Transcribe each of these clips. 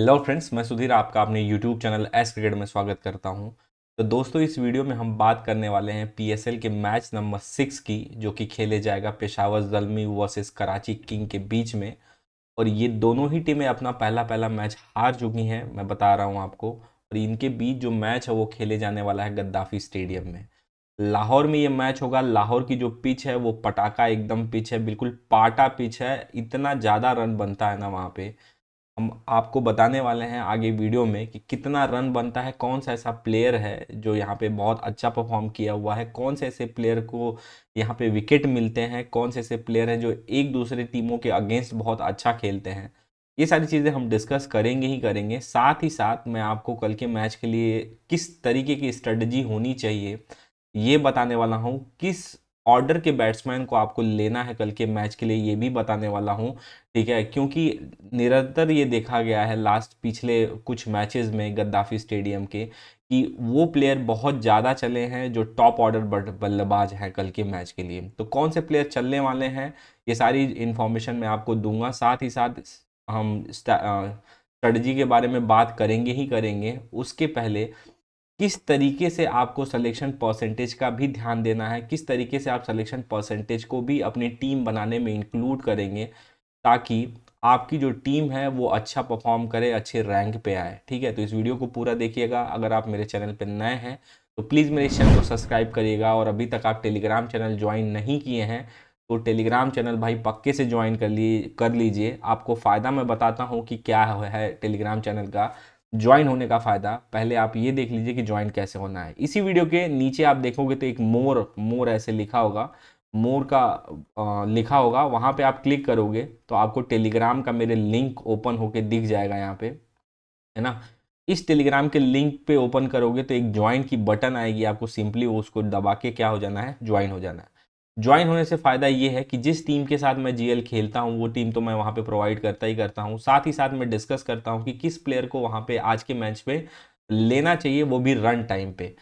hello friends मैं सुधीर आपका अपने यूट्यूब चैनल एस क्रिकेट में स्वागत करता हूं तो दोस्तों इस वीडियो में हम बात करने वाले हैं पीएसएल के मैच नंबर सिक्स की जो कि खेले जाएगा पेशावर जलमी वर्सेस कराची किंग के बीच में और ये दोनों ही टीमें अपना पहला पहला मैच हार चुकी हैं मैं बता रहा हूँ आपको और इनके बीच जो मैच है वो खेले जाने वाला है गद्दाफी स्टेडियम में लाहौर में ये मैच होगा लाहौर की जो पिच है वो पटाखा एकदम पिच है बिल्कुल पाटा पिच है इतना ज़्यादा रन बनता है ना वहाँ पर हम आपको बताने वाले हैं आगे वीडियो में कि कितना रन बनता है कौन सा ऐसा प्लेयर है जो यहाँ पे बहुत अच्छा परफॉर्म किया हुआ है कौन से ऐसे प्लेयर को यहाँ पे विकेट मिलते हैं कौन से ऐसे प्लेयर हैं जो एक दूसरे टीमों के अगेंस्ट बहुत अच्छा खेलते हैं ये सारी चीज़ें हम डिस्कस करेंगे ही करेंगे साथ ही साथ मैं आपको कल के मैच के लिए किस तरीके की स्ट्रेटजी होनी चाहिए ये बताने वाला हूँ किस ऑर्डर के बैट्समैन को आपको लेना है कल के मैच के लिए ये भी बताने वाला हूँ ठीक है क्योंकि निरंतर ये देखा गया है लास्ट पिछले कुछ मैचेस में गद्दाफी स्टेडियम के कि वो प्लेयर बहुत ज़्यादा चले हैं जो टॉप ऑर्डर बल्लेबाज हैं कल के मैच के लिए तो कौन से प्लेयर चलने वाले हैं ये सारी इन्फॉर्मेशन मैं आपको दूंगा साथ ही साथ हम स्ट्रेटजी के बारे में बात करेंगे ही करेंगे उसके पहले किस तरीके से आपको सिलेक्शन परसेंटेज का भी ध्यान देना है किस तरीके से आप सिलेक्शन परसेंटेज को भी अपनी टीम बनाने में इंक्लूड करेंगे ताकि आपकी जो टीम है वो अच्छा परफॉर्म करे अच्छे रैंक पे आए ठीक है तो इस वीडियो को पूरा देखिएगा अगर आप मेरे चैनल पर नए हैं तो प्लीज़ मेरे चैनल को सब्सक्राइब करिएगा और अभी तक आप टेलीग्राम चैनल ज्वाइन नहीं किए हैं तो टेलीग्राम चैनल भाई पक्के से ज्वाइन कर ली कर लीजिए आपको फ़ायदा मैं बताता हूँ कि क्या है टेलीग्राम चैनल का ज्वाइन होने का फ़ायदा पहले आप ये देख लीजिए कि ज्वाइन कैसे होना है इसी वीडियो के नीचे आप देखोगे तो एक मोर मोर ऐसे लिखा होगा मोर का आ, लिखा होगा वहाँ पे आप क्लिक करोगे तो आपको टेलीग्राम का मेरे लिंक ओपन होके दिख जाएगा यहाँ पे है ना इस टेलीग्राम के लिंक पे ओपन करोगे तो एक ज्वाइन की बटन आएगी आपको सिंपली उसको दबा के क्या हो जाना है ज्वाइन हो जाना है ज्वाइन होने से फ़ायदा ये है कि जिस टीम के साथ मैं जीएल खेलता हूँ वो टीम तो मैं वहाँ पे प्रोवाइड करता ही करता हूँ साथ ही साथ मैं डिस्कस करता हूँ कि किस प्लेयर को वहाँ पे आज के मैच पे लेना चाहिए वो भी रन टाइम पे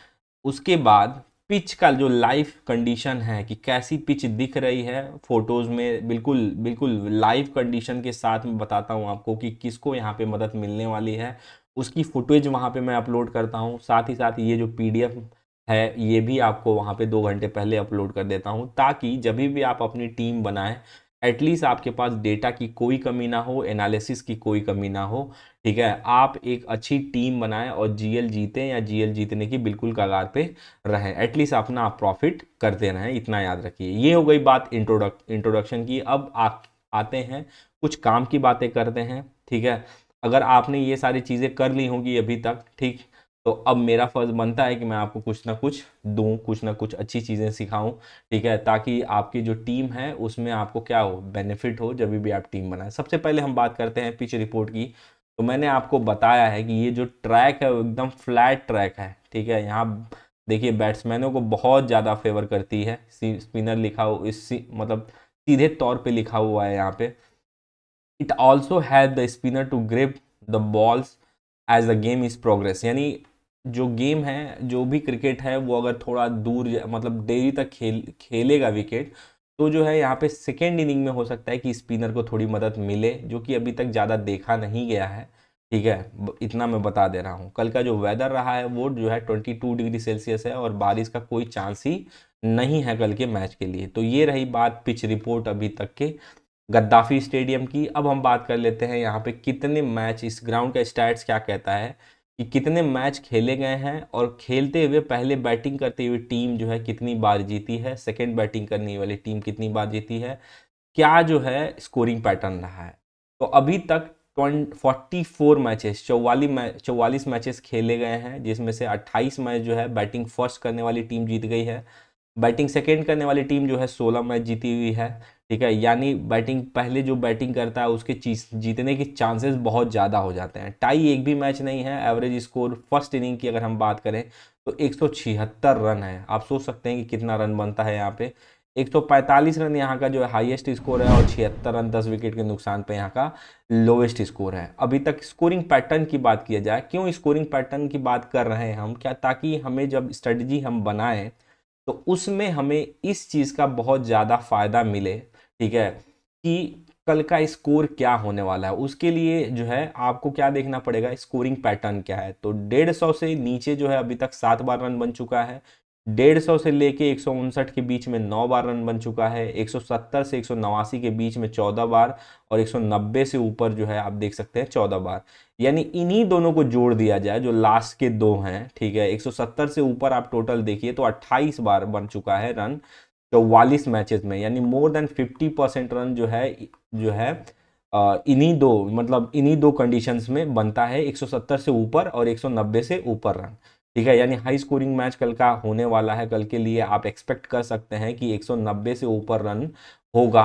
उसके बाद पिच का जो लाइव कंडीशन है कि कैसी पिच दिख रही है फोटोज़ में बिल्कुल बिल्कुल लाइव कंडीशन के साथ मैं बताता हूँ आपको कि किसको यहाँ पे मदद मिलने वाली है उसकी फुटेज वहाँ पे मैं अपलोड करता हूँ साथ ही साथ ये जो पीडीएफ है ये भी आपको वहाँ पे दो घंटे पहले अपलोड कर देता हूँ ताकि जब भी आप अपनी टीम बनाएं एटलीस्ट आपके पास डेटा की कोई कमी ना हो एनालिसिस की कोई कमी ना हो ठीक है आप एक अच्छी टीम बनाएं और जीएल जीते या जीएल जीतने की बिल्कुल कगार पे रहें एटलीस्ट अपना आप प्रॉफिट करते रहें इतना याद रखिए ये हो गई बात इंट्रोडक्ट इंट्रोडक्शन की अब आ, आते हैं कुछ काम की बातें करते हैं ठीक है अगर आपने ये सारी चीज़ें कर ली होंगी अभी तक ठीक तो अब मेरा फर्ज बनता है कि मैं आपको कुछ ना कुछ दूँ कुछ ना कुछ अच्छी चीज़ें सिखाऊं ठीक है ताकि आपकी जो टीम है उसमें आपको क्या हो बेनिफिट हो जब भी आप टीम बनाएं सबसे पहले हम बात करते हैं पिच रिपोर्ट की तो मैंने आपको बताया है कि ये जो ट्रैक है वो एकदम फ्लैट ट्रैक है ठीक है यहाँ देखिए बैट्समैनों को बहुत ज़्यादा फेवर करती है स्पिनर लिखा हो इस मतलब सीधे तौर पे लिखा हुआ है यहाँ पे it also has the spinner to grip the balls as the game is progress यानी जो गेम है जो भी क्रिकेट है वो अगर थोड़ा दूर मतलब देरी तक खेल खेलेगा विकेट तो जो है यहाँ पे सेकेंड इनिंग में हो सकता है कि स्पिनर को थोड़ी मदद मिले जो कि अभी तक ज़्यादा देखा नहीं गया है ठीक है इतना मैं बता दे रहा हूँ कल का जो वेदर रहा है वो जो है 22 डिग्री सेल्सियस है और बारिश का कोई चांस ही नहीं है कल के मैच के लिए तो ये रही बात पिच रिपोर्ट अभी तक के गद्दाफी स्टेडियम की अब हम बात कर लेते हैं यहाँ पे कितने मैच इस ग्राउंड का स्टैट्स क्या कहता है कि कितने मैच खेले गए हैं और खेलते हुए पहले बैटिंग करते हुए टीम जो है कितनी बार जीती है सेकेंड बैटिंग करने वाली टीम कितनी बार जीती है क्या जो है स्कोरिंग पैटर्न रहा है तो अभी तक फोर्टी फोर मैचेस चौवालीस मैच चौवालीस मैचेस खेले गए हैं जिसमें से अट्ठाईस मैच जो है बैटिंग फर्स्ट करने वाली टीम जीत गई है बैटिंग सेकेंड करने वाली टीम जो है सोलह मैच जीती हुई है ठीक है यानी बैटिंग पहले जो बैटिंग करता है उसके चीज जीतने के चांसेस बहुत ज़्यादा हो जाते हैं टाई एक भी मैच नहीं है एवरेज स्कोर फर्स्ट इनिंग की अगर हम बात करें तो एक रन है आप सोच सकते हैं कि कितना रन बनता है यहाँ पे 145 रन यहाँ का जो है हाइएस्ट स्कोर है और छिहत्तर रन 10 विकेट के नुकसान पर यहाँ का लोवेस्ट स्कोर है अभी तक स्कोरिंग पैटर्न की बात किया जाए क्यों स्कोरिंग पैटर्न की बात कर रहे हैं हम क्या ताकि हमें जब स्ट्रेटजी हम बनाएं तो उसमें हमें इस चीज़ का बहुत ज़्यादा फायदा मिले ठीक है कि कल का स्कोर क्या होने वाला है उसके लिए जो है आपको क्या देखना पड़ेगा स्कोरिंग पैटर्न क्या है तो डेढ़ सौ से नीचे जो है अभी तक सात बार रन बन चुका है डेढ़ सौ से लेके एक सौ उनसठ के बीच में नौ बार रन बन चुका है एक सौ सत्तर से एक सौ नवासी के बीच में चौदह बार और एक सौ नब्बे से ऊपर जो है आप देख सकते हैं चौदह बार यानी इन्हीं दोनों को जोड़ दिया जाए जो लास्ट के दो हैं ठीक है एक सौ सत्तर से ऊपर आप टोटल देखिए तो अट्ठाईस बार बन चुका है रन चौवालीस तो में यानी more than fifty percent run जो है जो है इन्हीं दो मतलब इन्हीं दो कंडीशन में बनता है एक से ऊपर और एक से ऊपर रन ठीक है यानी हाई स्कोरिंग मैच कल का होने वाला है कल के लिए आप एक्सपेक्ट कर सकते हैं कि 190 से ऊपर रन होगा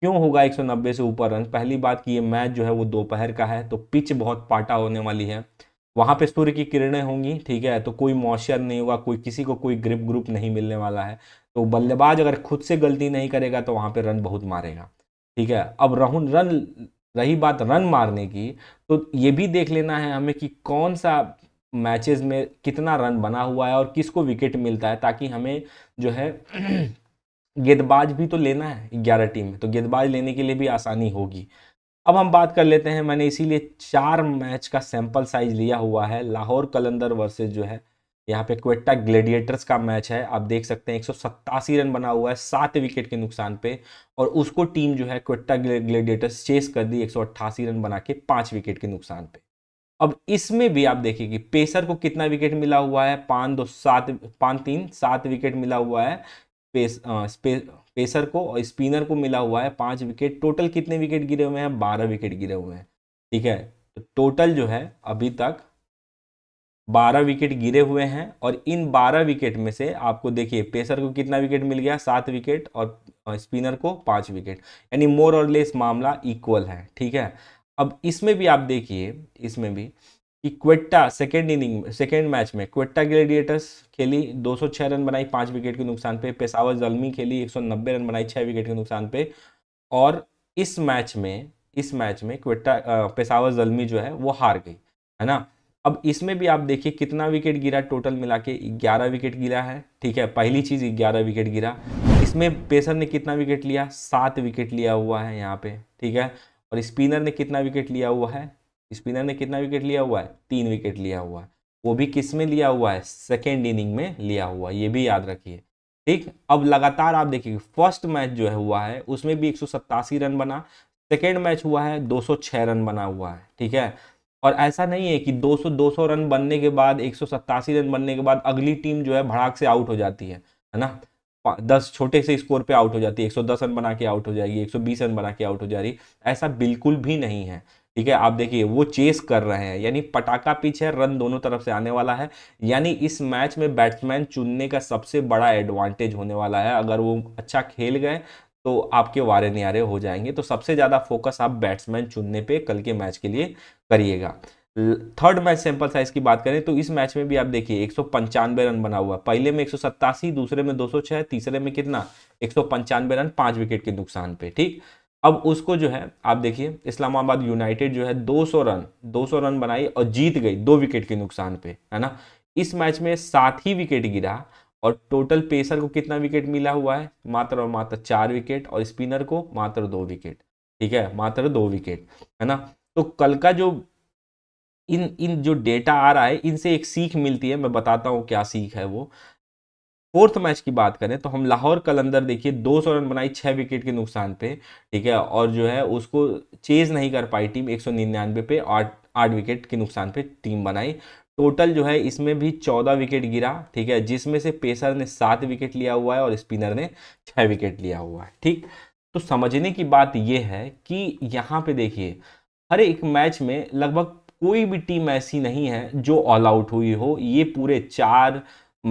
क्यों होगा 190 से ऊपर रन पहली बात कि ये मैच जो है वो दोपहर का है तो पिच बहुत पाटा होने वाली है वहाँ पे सूर्य की किरणें होंगी ठीक है तो कोई मॉइस्चर नहीं होगा कोई किसी को कोई ग्रिप ग्रुप नहीं मिलने वाला है तो बल्लेबाज अगर खुद से गलती नहीं करेगा तो वहाँ पर रन बहुत मारेगा ठीक है अब रहून रन रही बात रन मारने की तो ये भी देख लेना है हमें कि कौन सा मैचेस में कितना रन बना हुआ है और किसको विकेट मिलता है ताकि हमें जो है गेंदबाज भी तो लेना है ग्यारह टीम में तो गेंदबाज लेने के लिए भी आसानी होगी अब हम बात कर लेते हैं मैंने इसीलिए चार मैच का सैंपल साइज लिया हुआ है लाहौर कलंदर वर्सेज जो है यहाँ पे क्वेटा ग्लेडिएटर्स का मैच है आप देख सकते हैं एक रन बना हुआ है सात विकेट के नुकसान पे और उसको टीम जो है क्वेटा ग्लेडिएटर्स चेस कर दी एक रन बना के पाँच विकेट के नुकसान पे अब इसमें भी आप देखिए कि पेसर को कितना विकेट मिला हुआ है पाँच दो सात पाँच तीन सात विकेट मिला हुआ है पेस, आ, पेसर को और स्पिनर को मिला हुआ है पांच विकेट टोटल कितने विकेट गिरे हुए हैं बारह विकेट गिरे हुए हैं ठीक है तो टोटल जो है अभी तक बारह विकेट गिरे हुए हैं और इन बारह विकेट में से आपको देखिए पेसर को कितना विकेट मिल गया सात विकेट और स्पिनर को पाँच विकेट यानी मोर और लेस मामला इक्वल है ठीक है अब इसमें भी आप देखिए इसमें भी कि Quetta second inning second match में क्वेट्टा ग्लेडिएटर्स खेली 206 रन बनाई पाँच विकेट के नुकसान पे पेशावर जलमी खेली 190 रन बनाई छः विकेट के नुकसान पे और इस मैच में इस मैच में क्वेट्टा पेशावर जलमी जो है वो हार गई है ना अब इसमें भी आप देखिए कितना विकेट गिरा टोटल मिला के ग्यारह विकेट गिरा है ठीक है पहली चीज़ ग्यारह विकेट गिरा इसमें पेसर ने कितना विकेट लिया सात विकेट लिया हुआ है यहाँ पे ठीक है और स्पिनर ने कितना विकेट लिया हुआ है स्पिनर ने कितना विकेट लिया हुआ है तीन विकेट लिया हुआ है वो भी किस में लिया हुआ है सेकेंड इनिंग में लिया हुआ है ये भी याद रखिए ठीक अब लगातार आप देखिए फर्स्ट मैच जो है हुआ है उसमें भी एक रन बना सेकेंड मैच हुआ है 206 रन बना हुआ है ठीक है और ऐसा नहीं है कि 200 200 रन बनने के बाद एक रन बनने के बाद अगली टीम जो है भड़ाक से आउट हो जाती है है ना दस छोटे से स्कोर पे आउट हो जाती है 110 रन बना के आउट हो जाएगी 120 रन बना के आउट हो जा रही ऐसा बिल्कुल भी नहीं है ठीक है आप देखिए वो चेस कर रहे हैं यानी पटाखा पीछे रन दोनों तरफ से आने वाला है यानी इस मैच में बैट्समैन चुनने का सबसे बड़ा एडवांटेज होने वाला है अगर वो अच्छा खेल गए तो आपके वारे नियारे हो जाएंगे तो सबसे ज़्यादा फोकस आप बैट्समैन चुनने पर कल के मैच के लिए करिएगा थर्ड मैच सैंपल साइज की बात करें तो इस मैच में भी आप देखिए एक रन बना हुआ पहले में एक दूसरे में छह तीसरे में कितना एक रन पांच विकेट के नुकसान पे ठीक अब उसको जो है आप देखिए इस्लामाबाद यूनाइटेड जो है 200 रन 200 रन बनाई और जीत गई दो विकेट के नुकसान पे है ना इस मैच में सात ही विकेट गिरा और टोटल पेसर को कितना विकेट मिला हुआ है मात्र और मात्र चार विकेट और स्पिनर को मात्र दो विकेट ठीक है मात्र दो विकेट है ना तो कल का जो इन इन जो डेटा आ रहा है इनसे एक सीख मिलती है मैं बताता हूँ क्या सीख है वो फोर्थ मैच की बात करें तो हम लाहौर कलंदर देखिए 200 रन बनाई छः विकेट के नुकसान पे ठीक है और जो है उसको चेज नहीं कर पाई टीम निन्यानवे पे आठ आठ विकेट के नुकसान पे टीम बनाई टोटल जो है इसमें भी चौदह विकेट गिरा ठीक है जिसमें से पेसर ने सात विकेट लिया हुआ है और स्पिनर ने छः विकेट लिया हुआ है ठीक तो समझने की बात यह है कि यहाँ पे देखिए हर एक मैच में लगभग कोई भी टीम ऐसी नहीं है जो ऑल आउट हुई हो ये पूरे चार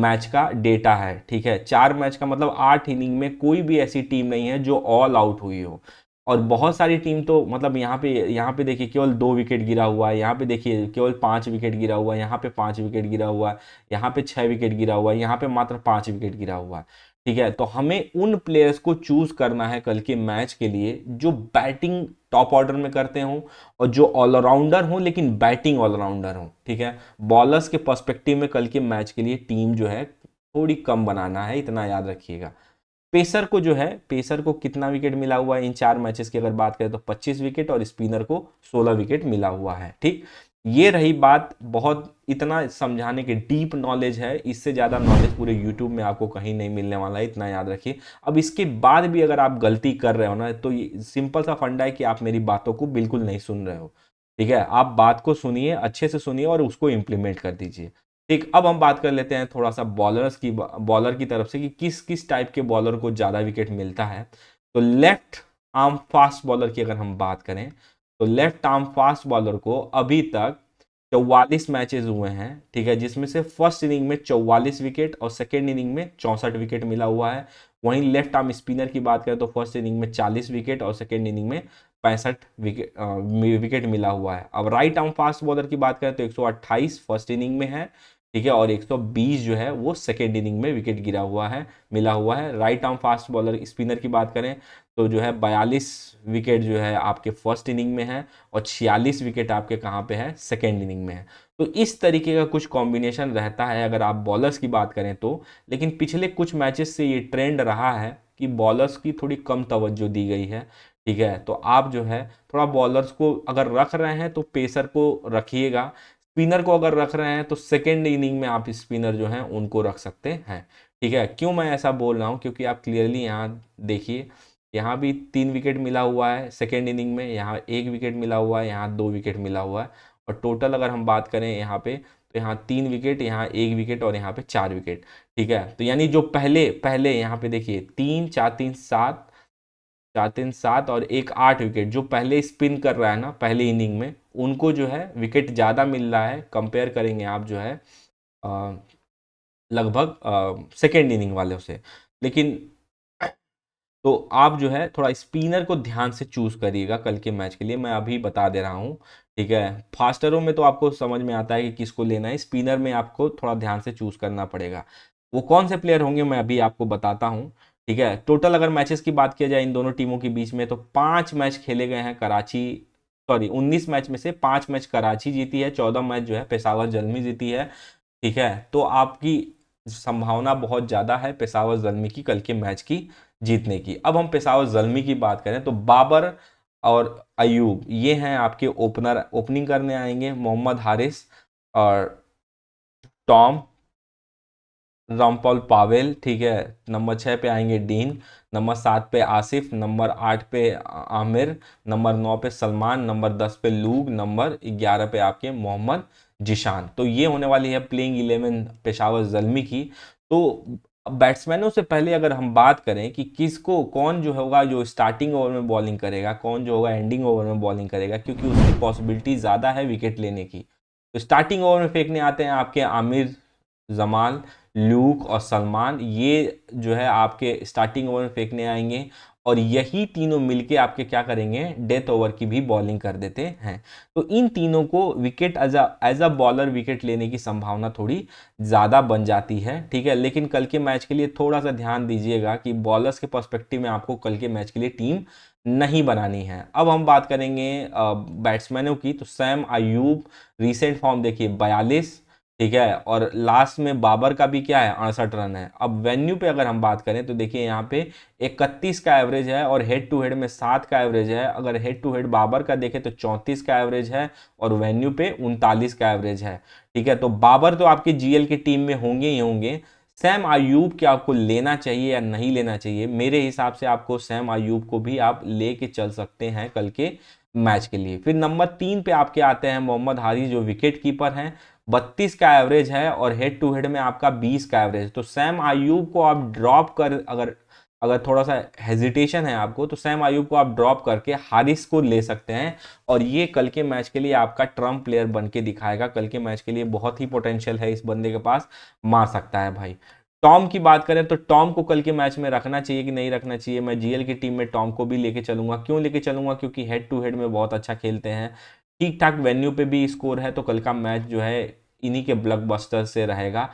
मैच का डेटा है ठीक है चार मैच का मतलब आठ इनिंग में कोई भी ऐसी टीम नहीं है जो ऑल आउट हुई हो और बहुत सारी टीम तो मतलब यहाँ पे यहाँ पे देखिए केवल दो विकेट गिरा हुआ है यहाँ पे देखिए केवल पाँच विकेट गिरा हुआ है यहाँ पे पाँच विकेट गिरा हुआ है यहाँ पे छः विकेट गिरा हुआ है यहाँ पे मात्र पाँच विकेट गिरा हुआ है ठीक है तो हमें उन प्लेयर्स को चूज करना है कल के मैच के लिए जो बैटिंग टॉप ऑर्डर में करते हों और जो ऑलराउंडर हों लेकिन बैटिंग ऑलराउंडर हों ठीक है बॉलर्स के पर्सपेक्टिव में कल के मैच के लिए टीम जो है थोड़ी कम बनाना है इतना याद रखिएगा पेसर को जो है पेसर को कितना विकेट मिला हुआ है इन चार मैचेस की अगर बात करें तो 25 विकेट और स्पिनर को 16 विकेट मिला हुआ है ठीक ये रही बात बहुत इतना समझाने की डीप नॉलेज है इससे ज़्यादा नॉलेज पूरे यूट्यूब में आपको कहीं नहीं मिलने वाला है इतना याद रखिए अब इसके बाद भी अगर आप गलती कर रहे हो ना तो सिंपल सा फंडा है कि आप मेरी बातों को बिल्कुल नहीं सुन रहे हो ठीक है आप बात को सुनिए अच्छे से सुनिए और उसको इम्प्लीमेंट कर दीजिए ठीक अब हम बात कर लेते हैं थोड़ा सा बॉलर्स की बॉलर की तरफ से कि किस किस टाइप के बॉलर को ज़्यादा विकेट मिलता है तो लेफ्ट आर्म फास्ट बॉलर की अगर हम बात करें तो लेफ्ट आर्म फास्ट बॉलर को अभी तक चौवालीस मैचेस हुए हैं ठीक है जिसमें से फर्स्ट इनिंग में चौवालीस विकेट और सेकेंड इनिंग में चौंसठ विकेट मिला हुआ है वहीं लेफ्ट आर्म स्पिनर की बात करें तो फर्स्ट इनिंग में चालीस विकेट और सेकेंड इनिंग में पैंसठ विकेट विकेट मिला हुआ है अब राइट आर्म फास्ट बॉलर की बात करें तो एक फर्स्ट इनिंग में है ठीक है और 120 जो है वो सेकेंड इनिंग में विकेट गिरा हुआ है मिला हुआ है right arm fast bowler spinner की बात करें तो जो है 42 विकेट जो है आपके फर्स्ट इनिंग में है और 46 विकेट आपके कहाँ पे है सेकेंड इनिंग में है तो इस तरीके का कुछ कॉम्बिनेशन रहता है अगर आप बॉलर्स की बात करें तो लेकिन पिछले कुछ मैचेस से ये ट्रेंड रहा है कि बॉलर्स की थोड़ी कम तवज्जो दी गई है ठीक है तो आप जो है थोड़ा बॉलर्स को अगर रख रहे हैं तो पेसर को रखिएगा स्पिनर को अगर रख रहे हैं तो सेकेंड इनिंग में आप स्पिनर जो हैं उनको रख सकते हैं ठीक है क्यों मैं ऐसा बोल रहा हूँ क्योंकि आप क्लियरली यहाँ देखिए यहाँ भी तीन विकेट मिला हुआ है सेकेंड इनिंग में यहाँ एक विकेट मिला हुआ है यहाँ दो विकेट मिला हुआ है और टोटल अगर हम बात करें यहाँ पे तो यहाँ तीन विकेट यहाँ एक विकेट और यहाँ पे चार विकेट ठीक है तो यानी जो पहले पहले यहाँ पे देखिए तीन चार तीन सात चार तीन सात और एक आठ विकेट जो पहले स्पिन कर रहा है ना पहले इनिंग में उनको जो है विकेट ज़्यादा मिल रहा है कंपेयर करेंगे आप जो है लगभग सेकेंड इनिंग वाले से लेकिन तो आप जो है थोड़ा स्पिनर को ध्यान से चूज़ करिएगा कल के मैच के लिए मैं अभी बता दे रहा हूँ ठीक है फास्टरों में तो आपको समझ में आता है कि किसको लेना है स्पिनर में आपको थोड़ा ध्यान से चूज़ करना पड़ेगा वो कौन से प्लेयर होंगे मैं अभी आपको बताता हूँ ठीक है टोटल अगर मैचेस की बात किया जाए इन दोनों टीमों के बीच में तो पांच मैच खेले गए हैं कराची सॉरी 19 मैच में से पांच मैच कराची जीती है चौदह मैच जो है पेशावर जलमी जीती है ठीक है तो आपकी संभावना बहुत ज़्यादा है पेशावर जलमी की कल के मैच की जीतने की अब हम पेशावर जलमी की बात करें तो बाबर और अयूब ये हैं आपके ओपनर ओपनिंग करने आएंगे मोहम्मद हारिस और टॉम रामपॉल पावेल ठीक है नंबर छः पे आएंगे डीन नंबर सात पे आसिफ नंबर आठ पे आमिर नंबर नौ पे सलमान नंबर दस पे लूग नंबर ग्यारह पे आपके मोहम्मद जिशान तो ये होने वाली है प्लेइंग इलेवन पेशावर जलमी की तो बैट्समैनों से पहले अगर हम बात करें कि किसको कौन जो होगा जो स्टार्टिंग ओवर में बॉलिंग करेगा कौन जो होगा एंडिंग ओवर में बॉलिंग करेगा क्योंकि उसकी पॉसिबिलिटी ज़्यादा है विकेट लेने की तो स्टार्टिंग ओवर में फेंकने आते हैं आपके आमिर जमाल लूक और सलमान ये जो है आपके स्टार्टिंग ओवर में फेंकने आएंगे और यही तीनों मिलके आपके क्या करेंगे डेथ ओवर की भी बॉलिंग कर देते हैं तो इन तीनों को wicket as a as a bowler wicket लेने की संभावना थोड़ी ज़्यादा बन जाती है ठीक है लेकिन कल के मैच के लिए थोड़ा सा ध्यान दीजिएगा कि बॉलर्स के पर्सपेक्टिव में आपको कल के मैच के लिए टीम नहीं बनानी है अब हम बात करेंगे बैट्समैनों की तो सैम आयूब रिसेंट फॉर्म देखिए बयालीस ठीक है और लास्ट में बाबर का भी क्या है अड़सठ रन है अब वेन्यू पे अगर हम बात करें तो देखिए यहाँ पे इकतीस का एवरेज है और हेड टू हेड में सात का एवरेज है अगर हेड टू हेड बाबर का देखें तो चौंतीस का एवरेज है और वेन्यू पे उनतालीस का एवरेज है ठीक है तो बाबर तो आपके जीएल की टीम में होंगे ही होंगे सैम आयूब के आपको लेना चाहिए या नहीं लेना चाहिए मेरे हिसाब से आपको सैम आयूब को भी आप ले चल सकते हैं कल के मैच के लिए फिर नंबर तीन पे आपके आते हैं मोहम्मद हारी जो विकेट कीपर हैं बत्तीस का एवरेज है और हेड टू हेड में आपका बीस का एवरेज तो सैम आयूब को आप ड्रॉप कर अगर अगर थोड़ा सा हेजिटेशन है आपको तो सैम आयूब को आप ड्रॉप करके हारिस को ले सकते हैं और ये कल के मैच के लिए आपका ट्रम्प प्लेयर बन के दिखाएगा कल के मैच के लिए बहुत ही पोटेंशियल है इस बंदे के पास मार सकता है भाई टॉम की बात करें तो टॉम को कल के मैच में रखना चाहिए कि नहीं रखना चाहिए मैं जीएल की टीम में टॉम को भी लेके चलूंगा क्यों लेके चलूंगा क्योंकि हेड टू हेड में बहुत अच्छा खेलते हैं ठीक ठाक वेन्यू पे भी स्कोर है तो कल का मैच जो है इन्हीं के ब्लॉकबस्टर से रहेगा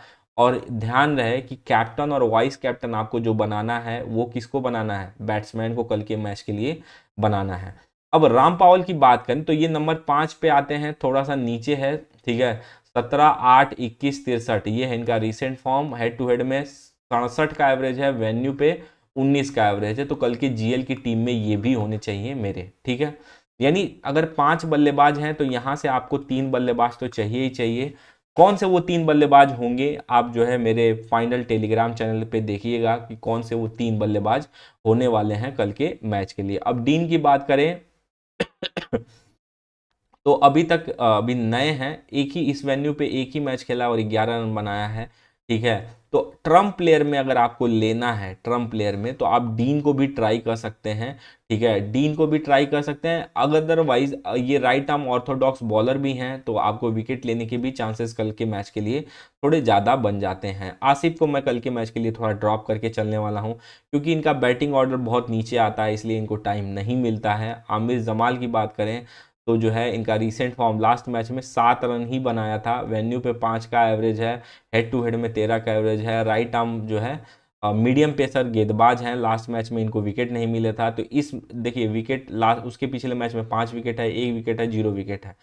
और ध्यान रहे कि कैप्टन और वाइस कैप्टन आपको जो बनाना है वो किसको बनाना है बैट्समैन को कल के मैच के लिए बनाना है अब राम पावल की बात करें तो ये नंबर पाँच पे आते हैं थोड़ा सा नीचे है ठीक है सत्रह आठ इक्कीस तिरसठ ये है इनका recent form head to head में सड़सठ का एवरेज है वेन्यू पे उन्नीस का एवरेज है तो कल के जीएल की टीम में ये भी होने चाहिए मेरे ठीक है यानी अगर पांच बल्लेबाज हैं तो यहाँ से आपको तीन बल्लेबाज तो चाहिए ही चाहिए कौन से वो तीन बल्लेबाज होंगे आप जो है मेरे फाइनल टेलीग्राम चैनल पे देखिएगा कि कौन से वो तीन बल्लेबाज होने वाले हैं कल के मैच के लिए अब डीन की बात करें तो अभी तक अभी नए हैं एक ही इस वेन्यू पे एक ही मैच खेला और ग्यारह रन बनाया है ठीक है तो ट्रम्प प्लेयर में अगर आपको लेना है ट्रम्प प्लेयर में तो आप डीन को भी ट्राई कर सकते हैं ठीक है डीन को भी ट्राई कर सकते हैं अदरवाइज ये राइट आर्म ऑर्थोडॉक्स बॉलर भी हैं तो आपको विकेट लेने के भी चांसेस कल के मैच के लिए थोड़े ज़्यादा बन जाते हैं आसिफ को मैं कल के मैच के लिए थोड़ा ड्रॉप करके चलने वाला हूँ क्योंकि इनका बैटिंग ऑर्डर बहुत नीचे आता है इसलिए इनको टाइम नहीं मिलता है आमिर जमाल की बात करें तो जो है इनका रिसेंट फॉर्म लास्ट मैच में सात रन ही बनाया था वेन्यू पे पाँच का एवरेज है हेड टू हेड में तेरह का एवरेज है राइट आर्म जो है मीडियम पेसर गेंदबाज हैं लास्ट मैच में इनको विकेट नहीं मिला था तो इस देखिए विकेट लास्ट उसके पिछले मैच में पाँच विकेट है एक विकेट है जीरो विकेट है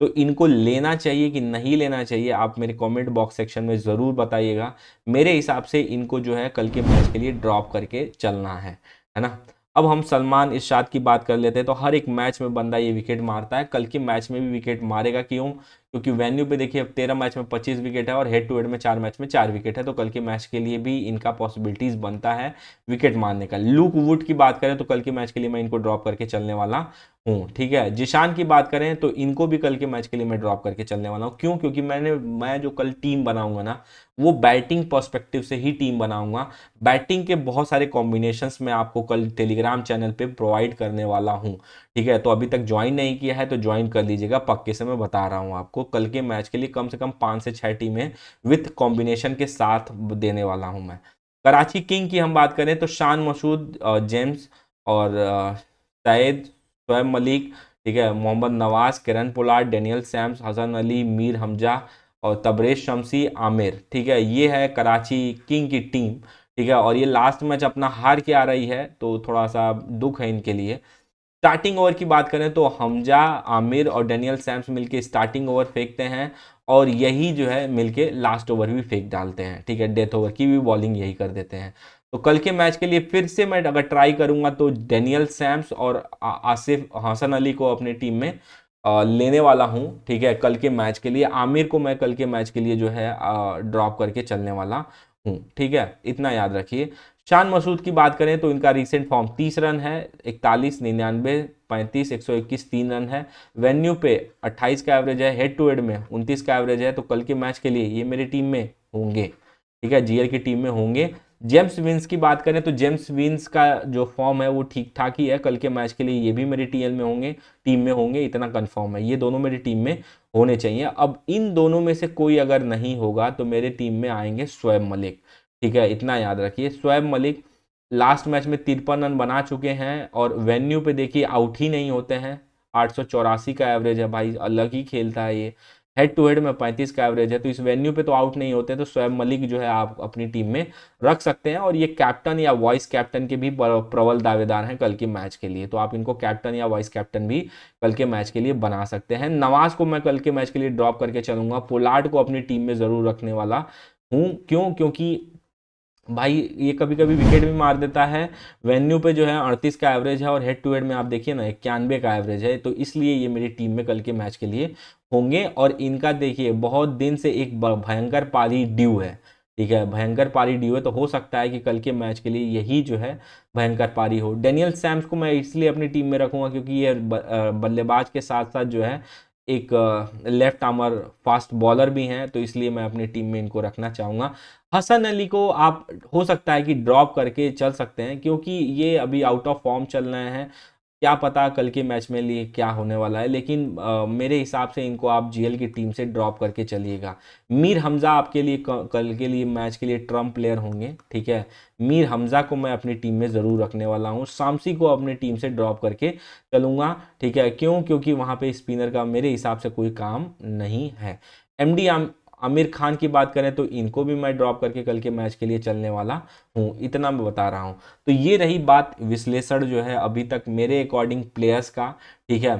तो इनको लेना चाहिए कि नहीं लेना चाहिए आप मेरे कमेंट बॉक्स सेक्शन में ज़रूर बताइएगा मेरे हिसाब से इनको जो है कल के मैच के लिए ड्रॉप करके चलना है है ना अब हम सलमान इर्शाद की बात कर लेते हैं तो हर एक मैच में बंदा ये विकेट मारता है कल के मैच में भी विकेट मारेगा क्यों क्योंकि वेन्यू पे देखिए अब तेरह मैच में पच्चीस विकेट है और हेड टू हेड में चार मैच में चार विकेट है तो कल के मैच के लिए भी इनका पॉसिबिलिटीज बनता है विकेट मारने का लूक वुड की बात करें तो कल के मैच के लिए मैं इनको ड्रॉप करके चलने वाला हूँ ठीक है जिशान की बात करें तो इनको भी कल के मैच के लिए मैं ड्रॉप करके चलने वाला हूँ क्यों क्योंकि मैंने मैं जो कल टीम बनाऊंगा ना वो बैटिंग पर्सपेक्टिव से ही टीम बनाऊंगा बैटिंग के बहुत सारे कॉम्बिनेशंस मैं आपको कल टेलीग्राम चैनल पे प्रोवाइड करने वाला हूँ ठीक है तो अभी तक ज्वाइन नहीं किया है तो ज्वाइन कर लीजिएगा पक्के से मैं बता रहा हूँ आपको कल के मैच के लिए कम से कम पाँच से छः टीमें विथ कॉम्बिनेशन के साथ देने वाला हूँ मैं कराची किंग की हम बात करें तो शान मसूद जेम्स और सैद शोएब मलिक ठीक है Mohammad Nawaz Kieron Pollard Daniel Sams Hasan Ali Mir Hamza और तबरेज शमसी आमिर ठीक है ये है कराची किंग की टीम ठीक है और ये लास्ट मैच अपना हार के आ रही है तो थोड़ा सा दुख है इनके लिए स्टार्टिंग ओवर की बात करें तो हमजा आमिर और डेनियल सैम्स मिलके स्टार्टिंग ओवर फेंकते हैं और यही जो है मिलके लास्ट ओवर भी फेंक डालते हैं ठीक है डेथ ओवर की भी बॉलिंग यही कर देते हैं तो कल के मैच के लिए फिर से मैं अगर ट्राई करूंगा तो डेनियल सैम्स और आसिफ हसन अली को अपनी टीम में लेने वाला हूँ ठीक है कल के मैच के लिए आमिर को मैं कल के मैच के लिए जो है ड्रॉप करके चलने वाला हूँ ठीक है इतना याद रखिए शान मसूद की बात करें तो इनका रिसेंट फॉर्म तीस रन है इकतालीस निन्यानवे पैंतीस एक सौ इक्कीस तीन रन है वेन्यू पे अट्ठाईस का एवरेज है हेड टू हेड में उनतीस का एवरेज है तो कल के मैच के लिए ये मेरी टीम में होंगे ठीक है जीएल की टीम में होंगे जेम्स विंस की बात करें तो जेम्स विंस का जो फॉर्म है वो ठीक ठाक ही है कल के मैच के लिए ये भी मेरी टीएल में होंगे टीम में होंगे इतना कन्फर्म है ये दोनों मेरी टीम में होने चाहिए अब इन दोनों में से कोई अगर नहीं होगा तो मेरे टीम में आएंगे स्वयं मलिक ठीक है इतना याद रखिए शोएब मलिक लास्ट मैच में तिरपन रन बना चुके हैं और वेन्यू पे देखिए आउट ही नहीं होते हैं आठ का एवरेज है भाई अलग ही खेलता है ये हेड टू हेड में 35 का एवरेज है तो इस वेन्यू पे तो आउट नहीं होते तो शोएब मलिक जो है आप अपनी टीम में रख सकते हैं और ये कैप्टन या वाइस कैप्टन के भी प्रबल दावेदार हैं कल के मैच के लिए तो आप इनको कैप्टन या वाइस कैप्टन भी कल के मैच के लिए बना सकते हैं नवाज को मैं कल के मैच के लिए ड्रॉप करके चलूंगा पोलार्ड को अपनी टीम में ज़रूर रखने वाला हूँ क्यों क्योंकि भाई ये कभी कभी विकेट भी मार देता है वेन्यू पे जो है अड़तीस का एवरेज है और हेड टू हेड में आप देखिए ना इक्यानवे का एवरेज है तो इसलिए ये मेरी टीम में कल के मैच के लिए होंगे और इनका देखिए बहुत दिन से एक भयंकर पारी ड्यू है ठीक है भयंकर पारी ड्यू है तो हो सकता है कि कल के मैच के लिए यही जो है भयंकर पारी हो डेनियल सैम्स को मैं इसलिए अपनी टीम में रखूँगा क्योंकि ये बल्लेबाज के साथ साथ जो है एक लेफ्ट आर्मर फास्ट बॉलर भी हैं तो इसलिए मैं अपनी टीम में इनको रखना चाहूँगा हसन अली को आप हो सकता है कि ड्रॉप करके चल सकते हैं क्योंकि ये अभी आउट ऑफ फॉर्म चल रहे हैं क्या पता कल के मैच में लिए क्या होने वाला है लेकिन आ, मेरे हिसाब से इनको आप जीएल की टीम से ड्रॉप करके चलिएगा मीर हमज़ा आपके लिए कल के लिए मैच के लिए ट्रम प्लेयर होंगे ठीक है मीर हमज़ा को मैं अपनी टीम में ज़रूर रखने वाला हूँ शामसी को अपनी टीम से ड्रॉप करके चलूँगा ठीक है क्यों क्योंकि वहाँ पर स्पिनर का मेरे हिसाब से कोई काम नहीं है एम डी आमिर खान की बात करें तो इनको भी मैं ड्रॉप करके कल के मैच के लिए चलने वाला हूँ इतना मैं बता रहा हूँ तो ये रही बात विश्लेषण जो है अभी तक मेरे अकॉर्डिंग प्लेयर्स का ठीक है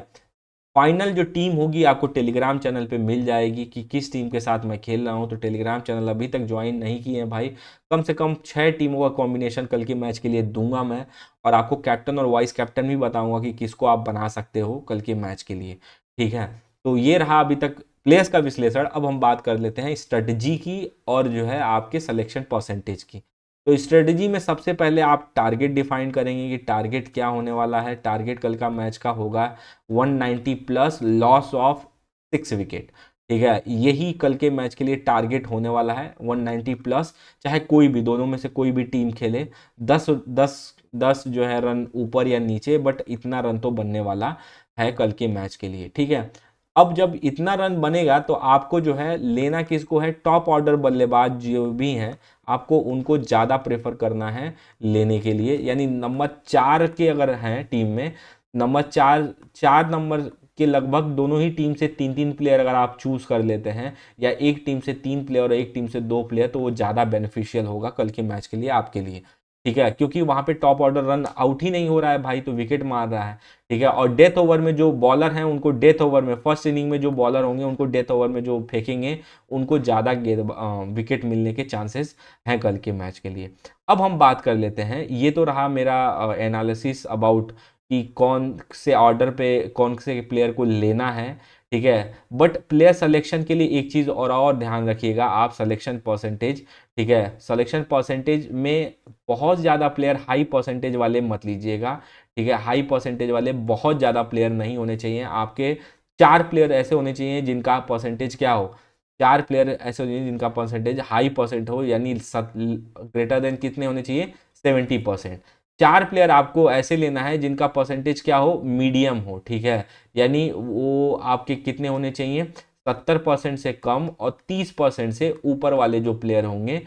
फाइनल जो टीम होगी आपको टेलीग्राम चैनल पे मिल जाएगी कि किस टीम के साथ मैं खेल रहा हूँ तो टेलीग्राम चैनल अभी तक ज्वाइन नहीं किए हैं भाई कम से कम छः टीमों का कॉम्बिनेशन कल के मैच के लिए दूंगा मैं और आपको कैप्टन और वाइस कैप्टन भी बताऊंगा कि किसको आप बना सकते हो कल के मैच के लिए ठीक है तो ये रहा अभी तक प्लेयर्स का विश्लेषण अब हम बात कर लेते हैं स्ट्रेटजी की और जो है आपके सिलेक्शन परसेंटेज की तो स्ट्रेटजी में सबसे पहले आप टारगेट डिफाइन करेंगे कि टारगेट क्या होने वाला है टारगेट कल का मैच का होगा 190 plus loss of six wicket ठीक है यही कल के मैच के लिए टारगेट होने वाला है 190 प्लस चाहे कोई भी दोनों में से कोई भी टीम खेले 10 10 10 जो है रन ऊपर या नीचे बट इतना रन तो बनने वाला है कल के मैच के लिए ठीक है अब जब इतना रन बनेगा तो आपको जो है लेना किसको है टॉप ऑर्डर बल्लेबाज जो भी हैं आपको उनको ज़्यादा प्रेफर करना है लेने के लिए यानी नंबर चार के अगर हैं टीम में नंबर चार चार नंबर के लगभग दोनों ही टीम से तीन तीन प्लेयर अगर आप चूज़ कर लेते हैं या एक टीम से तीन प्लेयर और एक टीम से दो प्लेयर तो वो ज़्यादा बेनिफिशियल होगा कल के मैच के लिए आपके लिए ठीक है क्योंकि वहाँ पे टॉप ऑर्डर रन आउट ही नहीं हो रहा है भाई तो विकेट मार रहा है ठीक है और डेथ ओवर में जो बॉलर हैं उनको डेथ ओवर में फर्स्ट इनिंग में जो बॉलर होंगे उनको डेथ ओवर में जो फेंकेंगे उनको ज़्यादा गेंद विकेट मिलने के चांसेस हैं कल के मैच के लिए अब हम बात कर लेते हैं ये तो रहा मेरा एनालिसिस अबाउट कि कौन से ऑर्डर पे कौन से प्लेयर को लेना है ठीक है बट प्लेयर सलेक्शन के लिए एक चीज़ और और ध्यान रखिएगा आप सलेक्शन परसेंटेज ठीक है सिलेक्शन परसेंटेज में बहुत ज़्यादा प्लेयर हाई परसेंटेज वाले मत लीजिएगा ठीक है हाई परसेंटेज वाले बहुत ज़्यादा प्लेयर नहीं होने चाहिए आपके चार प्लेयर ऐसे होने चाहिए जिनका परसेंटेज क्या हो चार प्लेयर ऐसे होने चाहिए जिनका परसेंटेज हाई परसेंट हो यानी ग्रेटर देन कितने होने चाहिए सेवेंटी परसेंट चार प्लेयर आपको ऐसे लेना है जिनका परसेंटेज क्या हो मीडियम हो ठीक है यानी वो आपके कितने होने चाहिए सत्तर परसेंट से कम और तीस परसेंट से ऊपर वाले जो प्लेयर होंगे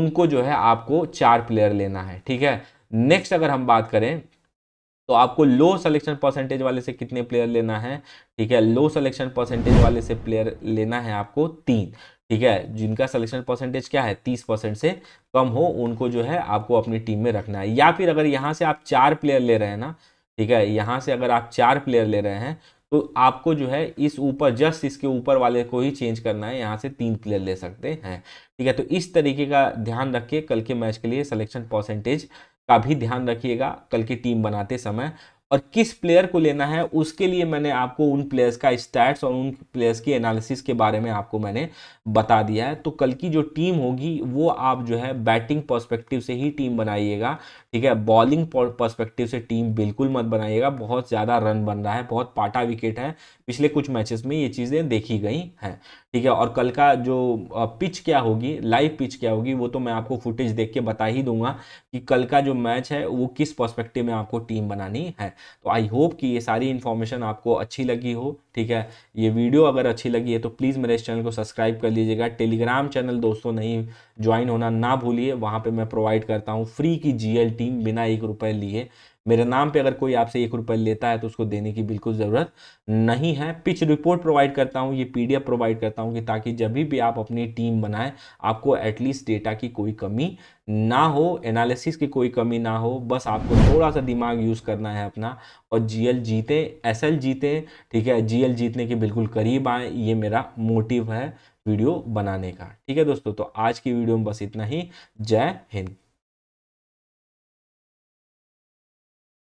उनको जो है आपको चार प्लेयर लेना है ठीक है नेक्स्ट अगर हम बात करें तो आपको लो सिलेक्शन परसेंटेज वाले से कितने प्लेयर लेना है ठीक है लो सिलेक्शन परसेंटेज वाले से प्लेयर लेना है आपको तीन ठीक है जिनका सिलेक्शन परसेंटेज क्या है तीस परसेंट से कम हो उनको जो है आपको अपनी टीम में रखना है या फिर अगर यहाँ से आप चार प्लेयर ले रहे हैं ना ठीक है यहाँ से अगर आप चार प्लेयर ले रहे हैं तो आपको जो है इस ऊपर जस्ट इसके ऊपर वाले को ही चेंज करना है यहाँ से तीन प्लेयर ले सकते हैं ठीक है तो इस तरीके का ध्यान रखिए कल के मैच के लिए सिलेक्शन परसेंटेज का भी ध्यान रखिएगा कल की टीम बनाते समय और किस प्लेयर को लेना है उसके लिए मैंने आपको उन प्लेयर्स का स्टैट्स और उन प्लेयर्स की एनालिसिस के बारे में आपको मैंने बता दिया है तो कल की जो टीम होगी वो आप जो है बैटिंग पर्सपेक्टिव से ही टीम बनाइएगा ठीक है बॉलिंग परस्पेक्टिव से टीम बिल्कुल मत बनाइएगा बहुत ज़्यादा रन बन रहा है बहुत पाटा विकेट है पिछले कुछ मैचेस में ये चीज़ें देखी गई हैं ठीक है और कल का जो पिच क्या होगी लाइव पिच क्या होगी वो तो मैं आपको फुटेज देख के बता ही दूंगा कि कल का जो मैच है वो किस परस्पेक्टिव में आपको टीम बनानी है तो आई होप कि ये सारी इन्फॉर्मेशन आपको अच्छी लगी हो ठीक है ये वीडियो अगर अच्छी लगी है तो प्लीज़ मेरे इस चैनल को सब्सक्राइब कर लीजिएगा टेलीग्राम चैनल दोस्तों नहीं ज्वाइन होना ना भूलिए वहाँ पर मैं प्रोवाइड करता हूँ फ्री की जी टीम बिना एक रुपये लिए मेरे नाम पे अगर कोई आपसे एक रुपये लेता है तो उसको देने की बिल्कुल ज़रूरत नहीं है पिच रिपोर्ट प्रोवाइड करता हूँ ये पीडीएफ प्रोवाइड करता हूँ कि ताकि जब भी आप अपनी टीम बनाएं आपको एटलीस्ट डेटा की कोई कमी ना हो एनालिसिस की कोई कमी ना हो बस आपको थोड़ा सा दिमाग यूज़ करना है अपना और जीएल जीते एस जीते ठीक है जी जीतने के बिल्कुल करीब आए ये मेरा मोटिव है वीडियो बनाने का ठीक है दोस्तों तो आज की वीडियो में बस इतना ही जय हिंद